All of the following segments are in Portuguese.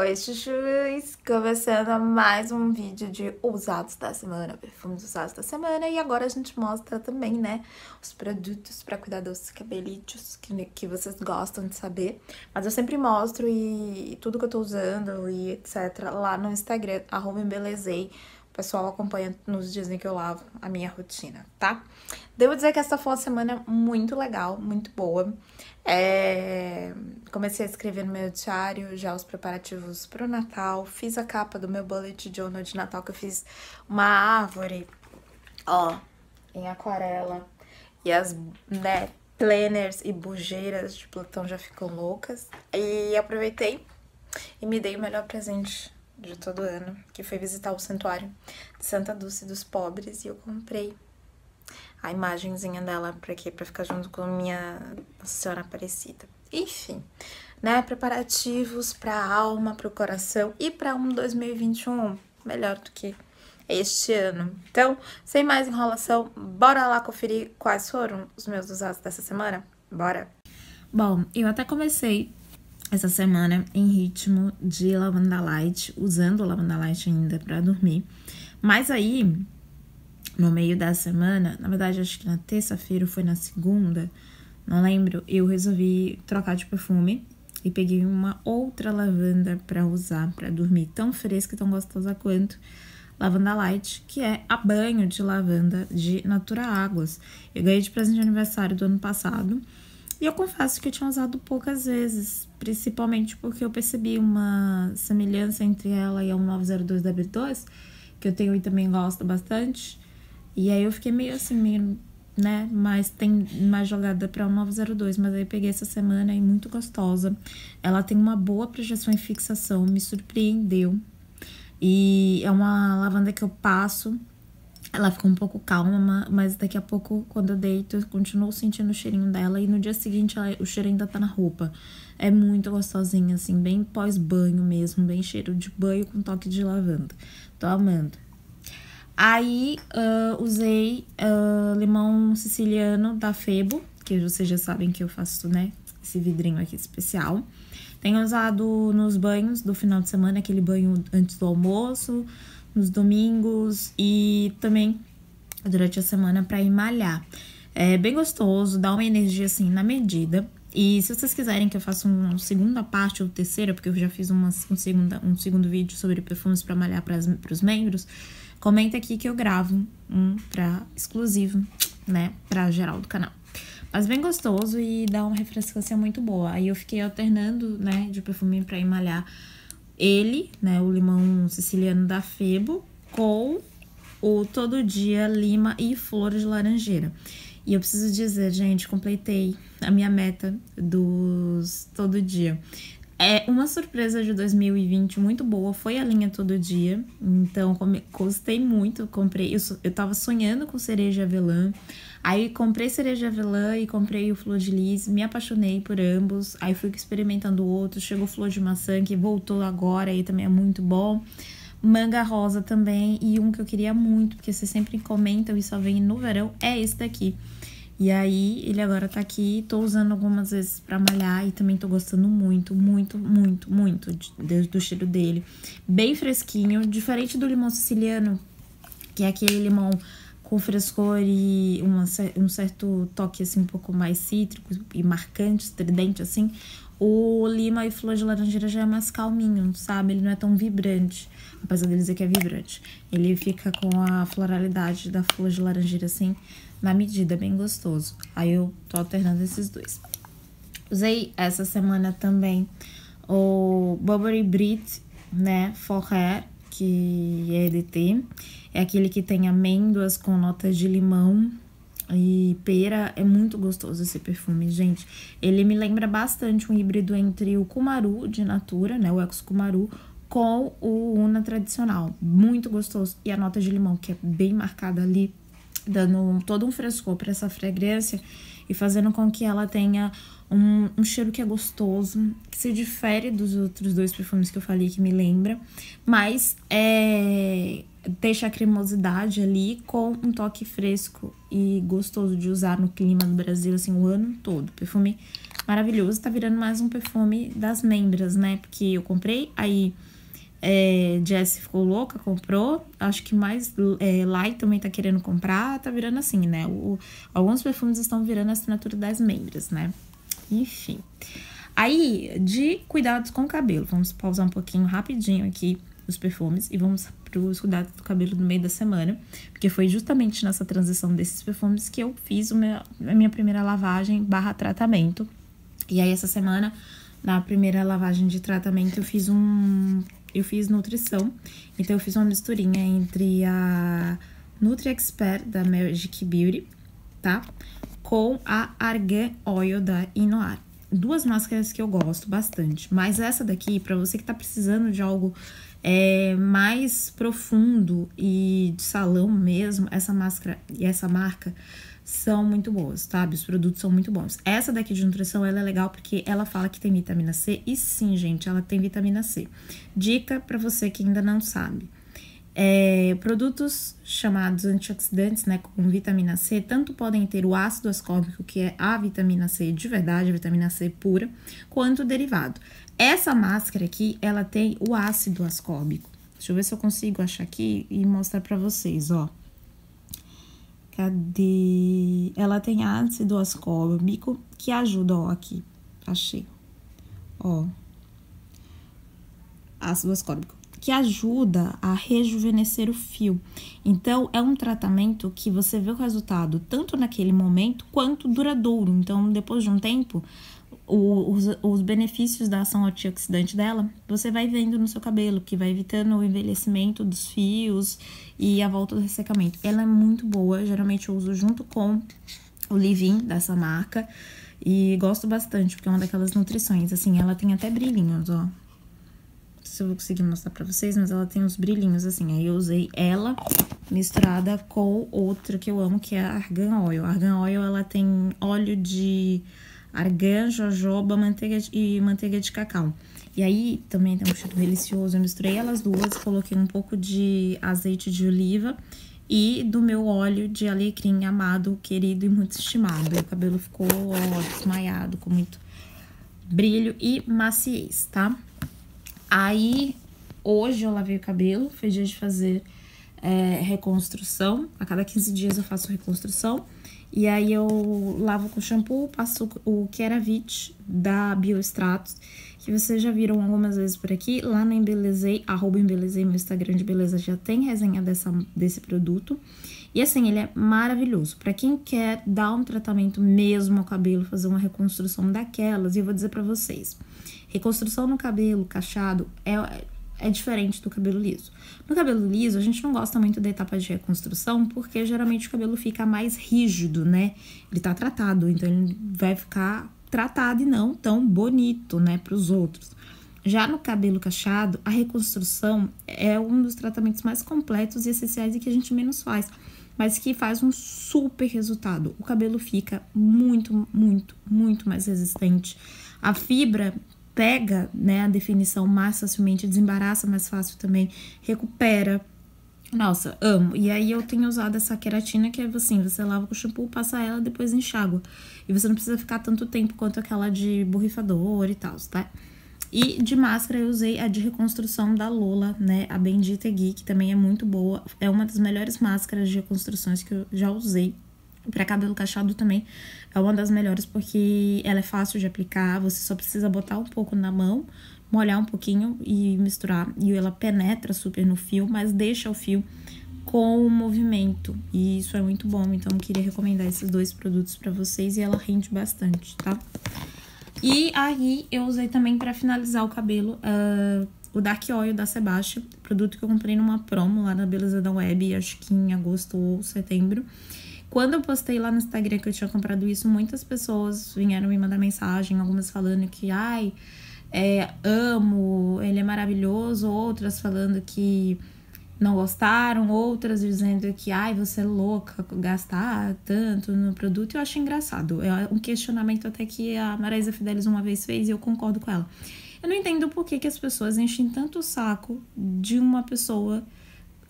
Oi, chuchus! Começando mais um vídeo de usados da semana, perfumes usados da semana. E agora a gente mostra também, né, os produtos para cuidar dos cabelitos que, né, que vocês gostam de saber. Mas eu sempre mostro e, e tudo que eu tô usando e etc lá no Instagram, arroba embelezei. O pessoal acompanha nos dias em que eu lavo a minha rotina, tá? Devo dizer que essa foi uma semana muito legal, muito boa. É, comecei a escrever no meu diário já os preparativos para o Natal. Fiz a capa do meu bullet journal de Natal, que eu fiz uma árvore, ó, em aquarela. E as né, planners e bujeiras de Plutão já ficam loucas. E aproveitei e me dei o melhor presente de todo ano, que foi visitar o Santuário de Santa Dulce dos Pobres. E eu comprei a imagenzinha dela para aqui, para ficar junto com minha Nossa Senhora Aparecida. Enfim, né? Preparativos para a alma, para o coração e para um 2021 melhor do que este ano. Então, sem mais enrolação, bora lá conferir quais foram os meus usados dessa semana? Bora! Bom, eu até comecei essa semana em ritmo de Lavanda Light, usando Lavanda Light ainda para dormir. Mas aí, no meio da semana, na verdade acho que na terça-feira foi na segunda, não lembro, eu resolvi trocar de perfume e peguei uma outra lavanda para usar para dormir, tão fresca e tão gostosa quanto. Lavanda Light, que é a banho de lavanda de Natura Águas. Eu ganhei de presente de aniversário do ano passado e eu confesso que eu tinha usado poucas vezes, principalmente porque eu percebi uma semelhança entre ela e a 1902 da B2, que eu tenho e também gosto bastante. E aí eu fiquei meio assim, meio, né? Mas tem mais jogada para o 902, mas aí peguei essa semana e muito gostosa. Ela tem uma boa projeção em fixação, me surpreendeu. E é uma lavanda que eu passo. Ela ficou um pouco calma, mas daqui a pouco, quando eu deito, eu continuo sentindo o cheirinho dela. E no dia seguinte, ela, o cheiro ainda tá na roupa. É muito gostosinha, assim, bem pós-banho mesmo. Bem cheiro de banho com toque de lavanda. Tô amando. Aí uh, usei uh, limão siciliano da Febo, que vocês já sabem que eu faço, né? Esse vidrinho aqui especial. Tenho usado nos banhos do final de semana, aquele banho antes do almoço, nos domingos e também durante a semana para ir malhar. É bem gostoso, dá uma energia assim na medida. E se vocês quiserem que eu faça uma segunda parte ou terceira, porque eu já fiz uma, um, segunda, um segundo vídeo sobre perfumes para malhar para os membros, comenta aqui que eu gravo um pra exclusivo, né? Pra geral do canal. Mas bem gostoso e dá uma refrescância muito boa. Aí eu fiquei alternando, né, de perfume pra emalhar ele, né, o limão siciliano da Febo, com o Todo Dia Lima e Flor de Laranjeira. E eu preciso dizer, gente, completei a minha meta dos todo dia. É, uma surpresa de 2020 muito boa foi a linha Todo Dia. Então, gostei muito. Comprei. Eu, eu tava sonhando com cereja avelã. Aí comprei cereja avelã e comprei o flor de lis, me apaixonei por ambos. Aí fui experimentando outro, chegou flor de maçã que voltou agora e também é muito bom. Manga rosa também e um que eu queria muito, porque vocês sempre comentam e só vem no verão, é esse daqui. E aí, ele agora tá aqui, tô usando algumas vezes pra malhar e também tô gostando muito, muito, muito, muito de, do cheiro dele. Bem fresquinho, diferente do limão siciliano, que é aquele limão com frescor e uma, um certo toque assim um pouco mais cítrico e marcante, estridente assim. O lima e flor de laranjeira já é mais calminho, sabe? Ele não é tão vibrante, apesar de dizer que é vibrante. Ele fica com a floralidade da flor de laranjeira assim, na medida, bem gostoso. Aí eu tô alternando esses dois. Usei essa semana também o Burberry Brit, né, Forrer, que é EDT. É aquele que tem amêndoas com notas de limão e pera. É muito gostoso esse perfume, gente. Ele me lembra bastante um híbrido entre o Kumaru de Natura, né, o Ex Kumaru, com o Una tradicional. Muito gostoso. E a nota de limão, que é bem marcada ali, dando um, todo um frescor para essa fragrância e fazendo com que ela tenha um, um, cheiro que é gostoso, que se difere dos outros dois perfumes que eu falei que me lembra, mas é, deixa a cremosidade ali com um toque fresco e gostoso de usar no clima do Brasil, assim, o ano todo. Perfume maravilhoso, tá virando mais um perfume das membras, né? Porque eu comprei, aí é, Jess ficou louca, comprou. Acho que mais é, também tá querendo comprar. Tá virando assim, né? O, alguns perfumes estão virando a assinatura das membros, né? Enfim. Aí, de cuidados com o cabelo. Vamos pausar um pouquinho rapidinho aqui os perfumes e vamos para os cuidados do cabelo no meio da semana, porque foi justamente nessa transição desses perfumes que eu fiz meu, a minha primeira lavagem barra tratamento. E aí, essa semana, na primeira lavagem de tratamento, eu fiz um eu fiz nutrição, então eu fiz uma misturinha entre a Nutri Expert da Magic Beauty, tá? Com a Argan Oil da Inoar. Duas máscaras que eu gosto bastante, mas essa daqui, para você que tá precisando de algo é, mais profundo e de salão mesmo, essa máscara e essa marca são muito boas, sabe? Os produtos são muito bons. Essa daqui de nutrição, ela é legal porque ela fala que tem vitamina C e sim, gente, ela tem vitamina C. Dica para você que ainda não sabe. É, produtos chamados antioxidantes, né, com vitamina C, tanto podem ter o ácido ascórbico, que é a vitamina C de verdade, a vitamina C pura, quanto o derivado. Essa máscara aqui, ela tem o ácido ascórbico. Deixa eu ver se eu consigo achar aqui e mostrar para vocês, ó. Cadê? Ela tem ácido ascórbico que ajuda, ó, aqui. Achei. Ó. Ácido ascórbico que ajuda a rejuvenescer o fio. Então, é um tratamento que você vê o resultado tanto naquele momento quanto duradouro. Então, depois de um tempo, o, os, os benefícios da ação antioxidante dela, você vai vendo no seu cabelo, que vai evitando o envelhecimento dos fios e a volta do ressecamento. Ela é muito boa, geralmente eu uso junto com o Livin dessa marca e gosto bastante, porque é uma daquelas nutrições, assim, ela tem até brilhinhos, ó. Não sei se eu vou conseguir mostrar pra vocês, mas ela tem uns brilhinhos, assim. Aí eu usei ela misturada com outra que eu amo, que é a Argan Oil. A Argan Oil, ela tem óleo de argan, jojoba manteiga de, e manteiga de cacau. E aí também tem um cheiro delicioso. Eu misturei elas duas, coloquei um pouco de azeite de oliva e do meu óleo de alecrim amado, querido e muito estimado. Meu o cabelo ficou ó, desmaiado, com muito brilho e maciez, tá? Aí hoje eu lavei o cabelo, foi dia de fazer é, reconstrução. A cada 15 dias eu faço reconstrução. E aí eu lavo com shampoo, passo o Keravit da Bioestratos que vocês já viram algumas vezes por aqui. Lá na Embelezei, arroba Embelezei, meu Instagram de beleza, já tem resenha dessa, desse produto. E assim, ele é maravilhoso. Para quem quer dar um tratamento mesmo ao cabelo, fazer uma reconstrução daquelas, e eu vou dizer para vocês, reconstrução no cabelo, cachado, é é diferente do cabelo liso. No cabelo liso, a gente não gosta muito da etapa de reconstrução, porque geralmente o cabelo fica mais rígido, né? Ele tá tratado, então ele vai ficar tratado e não tão bonito, né, para os outros. Já no cabelo cacheado, a reconstrução é um dos tratamentos mais completos e essenciais e que a gente menos faz, mas que faz um super resultado. O cabelo fica muito, muito, muito mais resistente. A fibra pega né, a definição mais facilmente, desembaraça mais fácil também, recupera. Nossa, amo. E aí eu tenho usado essa queratina que é assim, você lava com shampoo, passa ela, depois enxágua. E você não precisa ficar tanto tempo quanto aquela de borrifador e tal, tá? E de máscara eu usei a de reconstrução da Lola, né? A Bendita Geek, que também é muito boa. É uma das melhores máscaras de reconstruções que eu já usei para cabelo cacheado também é uma das melhores porque ela é fácil de aplicar, você só precisa botar um pouco na mão, molhar um pouquinho e misturar. E ela penetra super no fio, mas deixa o fio com o movimento. E isso é muito bom, então queria recomendar esses dois produtos para vocês e ela rende bastante, tá? E aí eu usei também para finalizar o cabelo uh, o Dark Oil da Sebastian, produto que eu comprei numa promo lá na Beleza da Web, acho que em agosto ou setembro. Quando eu postei lá no Instagram que eu tinha comprado isso, muitas pessoas vieram me mandar mensagem, algumas falando que, ai, é, amo, ele é maravilhoso, outras falando que não gostaram, outras dizendo que, ai, você é louca gastar tanto no produto. Eu acho engraçado. É um questionamento até que a Maraísa Fidelis uma vez fez e eu concordo com ela. Eu não entendo por que, que as pessoas enchem tanto o saco de uma pessoa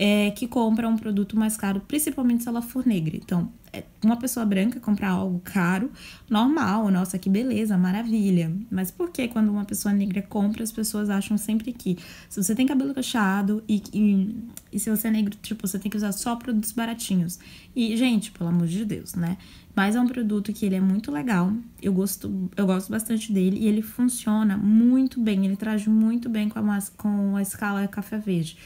é, que compra um produto mais caro, principalmente se ela for negra. Então, é, uma pessoa branca comprar algo caro, normal, nossa, que beleza, maravilha. Mas por que quando uma pessoa negra compra, as pessoas acham sempre que se você tem cabelo cacheado e, e, e, se você é negro, tipo, você tem que usar só produtos baratinhos. E, gente, pelo amor de Deus, né? Mas é um produto que ele é muito legal, eu gosto, eu gosto bastante dele e ele funciona muito bem, ele traz muito bem com a, com a escala café verde.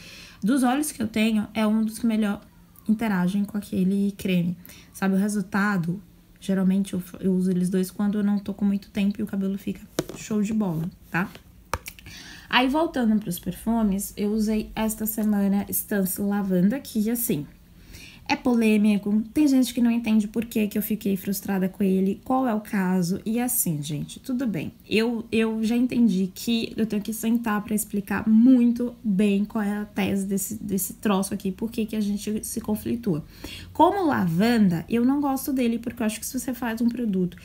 Dos olhos que eu tenho, é um dos que melhor interagem com aquele creme. Sabe, o resultado, geralmente eu, eu uso eles dois quando eu não tô com muito tempo e o cabelo fica show de bola, tá? Aí, voltando para os perfumes, eu usei esta semana Stance Lavanda, que, assim, é polêmico, tem gente que não entende por que, que eu fiquei frustrada com ele, qual é o caso, e assim, gente, tudo bem. Eu, eu já entendi que eu tenho que sentar para explicar muito bem qual é a tese desse, desse troço aqui, por que, que a gente se conflitua. Como lavanda, eu não gosto dele, porque eu acho que se você faz um produto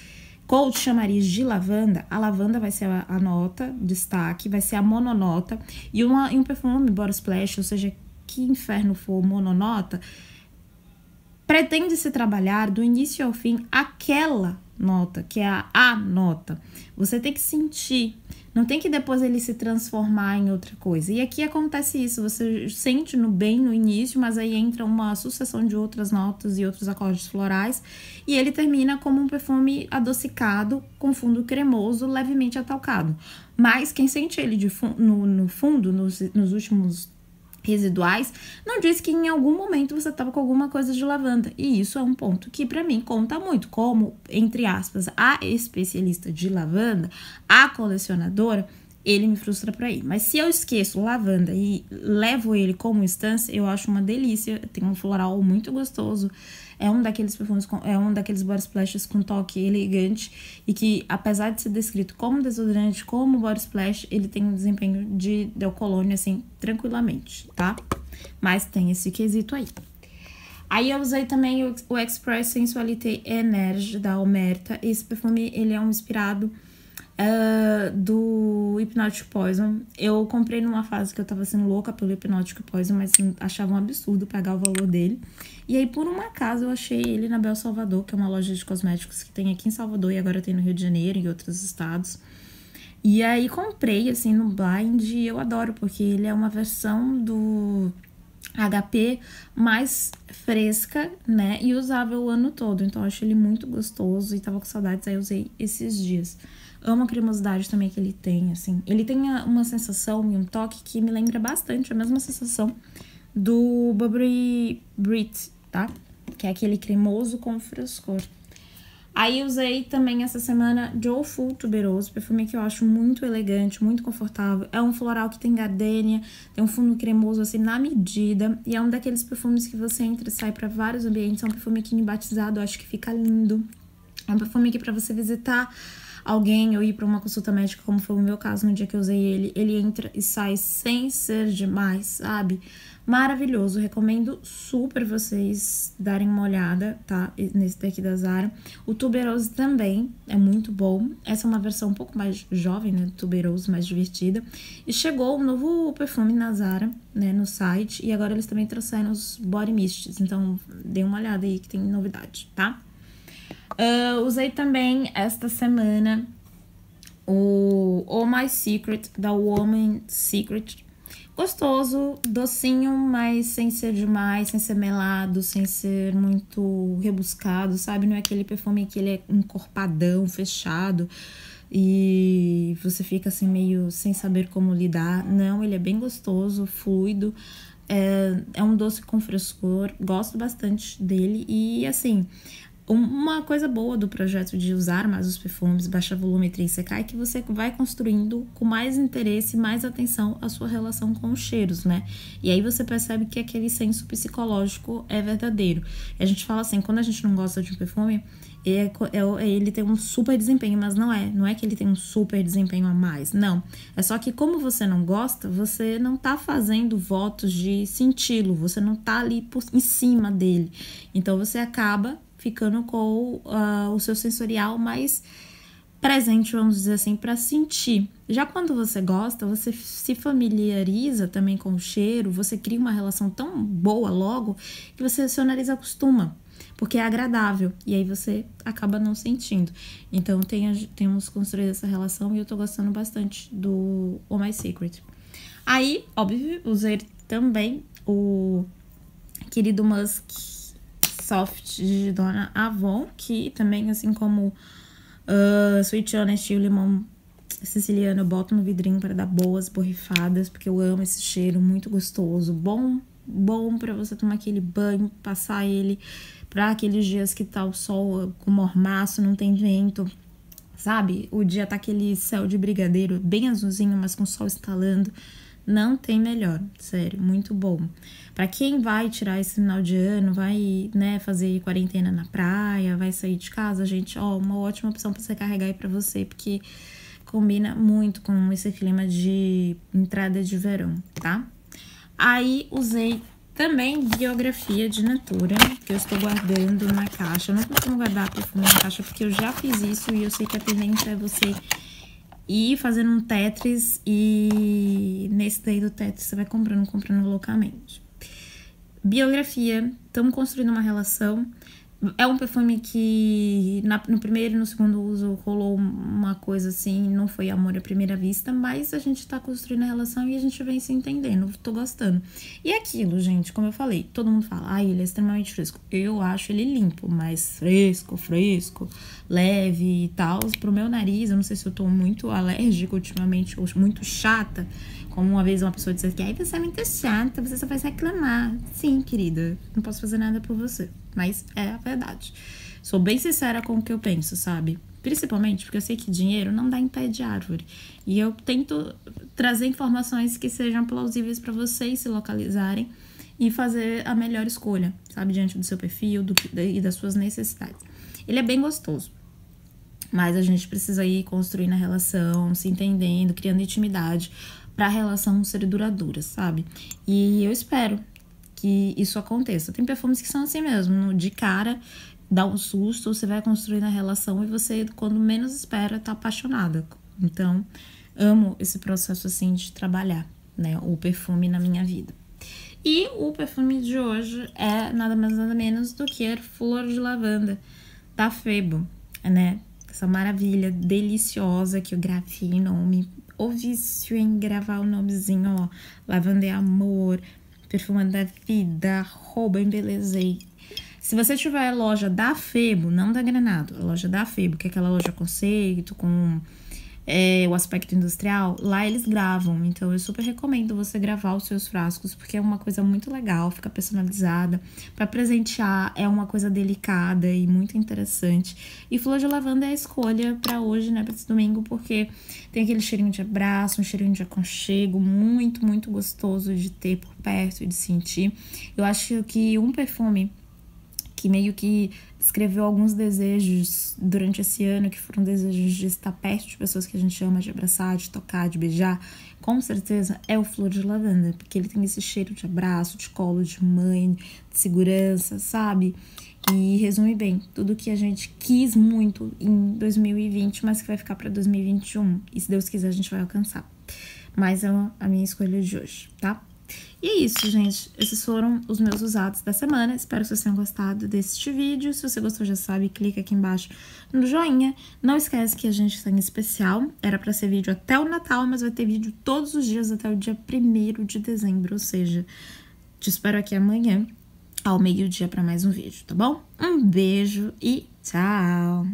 Coach chamariz de lavanda, a lavanda vai ser a, a nota, destaque, vai ser a mononota. E, uma, e um perfume, body splash, ou seja, que inferno for mononota, pretende-se trabalhar do início ao fim aquela nota, que é a, a nota. Você tem que sentir, não tem que depois ele se transformar em outra coisa. E aqui acontece isso, você sente no bem no início, mas aí entra uma sucessão de outras notas e outros acordes florais, e ele termina como um perfume adocicado, com fundo cremoso, levemente atalcado. Mas quem sente ele de no, no fundo, nos, nos últimos residuais, não diz que em algum momento você estava com alguma coisa de lavanda. E isso é um ponto que para mim conta muito, como entre aspas, a especialista de lavanda, a colecionadora ele me frustra por aí. Mas se eu esqueço lavanda e levo ele como instância, eu acho uma delícia. Tem um floral muito gostoso. É um daqueles perfumes, com, é um daqueles body splashes com toque elegante e que, apesar de ser descrito como desodorante, como body splash, ele tem um desempenho de Del Colônia, assim, tranquilamente, tá? Mas tem esse quesito aí. Aí eu usei também o, o Express Sensualité Emerge, da Omerta. Esse perfume, ele é um inspirado ah, do Hipnótico Poison. Eu comprei numa fase que eu tava sendo louca pelo Hipnótico Poison, mas assim, achava um absurdo pagar o valor dele. E aí, por um acaso, eu achei ele na Bel Salvador, que é uma loja de cosméticos que tem aqui em Salvador e agora tem no Rio de Janeiro e outros estados. E aí comprei, assim, no Blind e eu adoro, porque ele é uma versão do HP mais fresca, né? E usável o ano todo. Então, eu acho ele muito gostoso e tava com saudades, aí eu usei esses dias. Amo a cremosidade também que ele tem, assim. Ele tem uma sensação e um toque que me lembra bastante a mesma sensação do Burberry Brit, tá? Que é aquele cremoso com frescor. Aí usei também essa semana Joe Full Tuberoso, perfume que eu acho muito elegante, muito confortável. É um floral que tem gardênia, tem um fundo cremoso assim na medida. E é um daqueles perfumes que você entra e sai para vários ambientes. É um perfume que embatizado eu acho que fica lindo. É um perfume que para você visitar alguém eu ir para uma consulta médica, como foi o meu caso no dia que eu usei ele, ele entra e sai sem ser demais, sabe? Maravilhoso, recomendo super vocês darem uma olhada, tá? Nesse daqui da Zara. O Tuberose também é muito bom. Essa é uma versão um pouco mais jovem, né? Do Tuberose, mais divertida. E chegou um novo perfume na Zara, né? No site. E agora eles também trouxeram os Body Mists. Então, dê uma olhada aí que tem novidade, tá? Uh, usei também esta semana o Oh My Secret, da Woman Secret. Gostoso, docinho, mas sem ser demais, sem ser melado, sem ser muito rebuscado, sabe? Não é aquele perfume que ele é encorpadão, fechado e você fica assim meio sem saber como lidar. Não, ele é bem gostoso, fluido, é, é um doce com frescor, gosto bastante dele e assim. Uma coisa boa do projeto de usar mais os perfumes, baixa volumetria e secar é que você vai construindo com mais interesse, mais atenção a sua relação com os cheiros, né? E aí você percebe que aquele senso psicológico é verdadeiro. E a gente fala assim, quando a gente não gosta de um perfume, é, é, é, ele tem um super desempenho, mas não é. Não é que ele tem um super desempenho a mais, não. É só que como você não gosta, você não tá fazendo votos de senti-lo, você não tá ali por, em cima dele. Então você acaba ficando com uh, o seu sensorial mais presente, vamos dizer assim, para sentir. Já quando você gosta, você se familiariza também com o cheiro, você cria uma relação tão boa logo que você seu nariz acostuma, porque é agradável e aí você acaba não sentindo. Então tem, temos construído essa relação e eu tô gostando bastante do O My Secret. Aí, óbvio, usei também o querido Musk Soft de Dona Avon, que também, assim como uh, ah, Sweet Honest e o limão siciliano, eu boto no vidrinho para dar boas borrifadas, porque eu amo esse cheiro, muito gostoso, bom, bom para você tomar aquele banho, passar ele para aqueles dias que tá o sol com mormaço, não tem vento, sabe? O dia tá aquele céu de brigadeiro, bem azulzinho, mas com o sol estalando. Não tem melhor, sério, muito bom. Para quem vai tirar esse final de ano, vai, né, fazer quarentena na praia, vai sair de casa, gente, ó, uma ótima opção para você carregar aí para você, porque combina muito com esse clima de entrada de verão, tá? Aí usei também biografia de Natura, que eu estou guardando na caixa. Eu não costumo guardar perfume na caixa porque eu já fiz isso e eu sei que a tendência é você e fazendo um Tetris e nesse daí do Tetris você vai comprando, comprando loucamente. Biografia, estamos construindo uma relação é um perfume que na, no primeiro e no segundo uso rolou uma coisa assim, não foi amor à primeira vista, mas a gente tá construindo a relação e a gente vem se entendendo, tô gostando. E é aquilo, gente, como eu falei, todo mundo fala, ai, ah, ele é extremamente fresco. Eu acho ele limpo, mas fresco, fresco, leve e tal. Pro meu nariz, eu não sei se eu tô muito alérgica ultimamente ou muito chata, como uma vez uma pessoa disse que aí você é muito chata, você só faz reclamar. Sim, querida, não posso fazer nada por você. Mas é a verdade. Sou bem sincera com o que eu penso, sabe? Principalmente porque eu sei que dinheiro não dá em pé de árvore. E eu tento trazer informações que sejam plausíveis para vocês se localizarem e fazer a melhor escolha, sabe? Diante do seu perfil do, e das suas necessidades. Ele é bem gostoso. Mas a gente precisa ir construindo a relação, se entendendo, criando intimidade para a relação ser duradoura, sabe? E eu espero que isso aconteça. Tem perfumes que são assim mesmo, de cara dá um susto, você vai construindo a relação e você, quando menos espera, tá apaixonada. Então, amo esse processo assim de trabalhar, né, o perfume na minha vida. E o perfume de hoje é nada mais nada menos do que Flor de Lavanda da Febo, né? Essa maravilha deliciosa que o grafino me o vício em gravar o nomezinho, ó. Lavando é amor, perfumando da vida, rouba, embelezei. Se você tiver loja da Febo, não da Granado, a loja da Febo, que é aquela loja conceito com é, o aspecto industrial, lá eles gravam. Então eu super recomendo você gravar os seus frascos, porque é uma coisa muito legal, fica personalizada. para presentear é uma coisa delicada e muito interessante. E flor de lavanda é a escolha para hoje, né, para esse domingo, porque tem aquele cheirinho de abraço, um cheirinho de aconchego, muito, muito gostoso de ter por perto e de sentir. Eu acho que um perfume que meio que escreveu alguns desejos durante esse ano, que foram desejos de estar perto de pessoas que a gente ama, de abraçar, de tocar, de beijar, com certeza é o flor de lavanda, porque ele tem esse cheiro de abraço, de colo, de mãe, de segurança, sabe? E resume bem tudo que a gente quis muito em 2020, mas que vai ficar para 2021. E se Deus quiser, a gente vai alcançar. Mas é a minha escolha de hoje, tá? E é isso, gente. Esses foram os meus usados da semana. Espero que vocês tenham gostado deste vídeo. Se você gostou, já sabe, clica aqui embaixo no joinha. Não esquece que a gente tem especial. Era pra ser vídeo até o Natal, mas vai ter vídeo todos os dias até o dia 1 de dezembro. Ou seja, te espero aqui amanhã, ao meio-dia, para mais um vídeo, tá bom? Um beijo e tchau!